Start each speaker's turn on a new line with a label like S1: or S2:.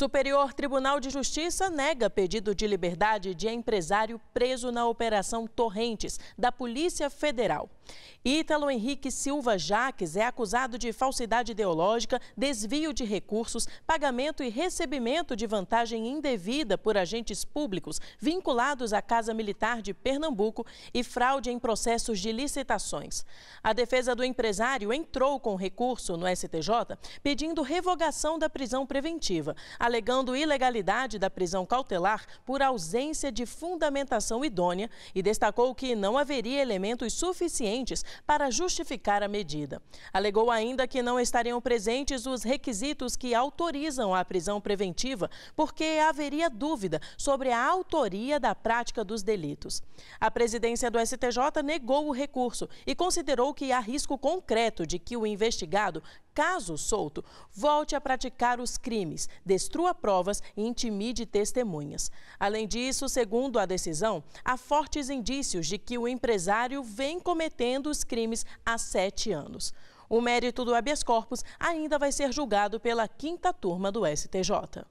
S1: Superior Tribunal de Justiça nega pedido de liberdade de empresário preso na Operação Torrentes, da Polícia Federal. Ítalo Henrique Silva Jaques é acusado de falsidade ideológica, desvio de recursos, pagamento e recebimento de vantagem indevida por agentes públicos vinculados à Casa Militar de Pernambuco e fraude em processos de licitações. A defesa do empresário entrou com recurso no STJ pedindo revogação da prisão preventiva. A alegando ilegalidade da prisão cautelar por ausência de fundamentação idônea e destacou que não haveria elementos suficientes para justificar a medida. Alegou ainda que não estariam presentes os requisitos que autorizam a prisão preventiva, porque haveria dúvida sobre a autoria da prática dos delitos. A presidência do STJ negou o recurso e considerou que há risco concreto de que o investigado, caso solto, volte a praticar os crimes, destrua destrua provas e intimide testemunhas. Além disso, segundo a decisão, há fortes indícios de que o empresário vem cometendo os crimes há sete anos. O mérito do habeas corpus ainda vai ser julgado pela quinta turma do STJ.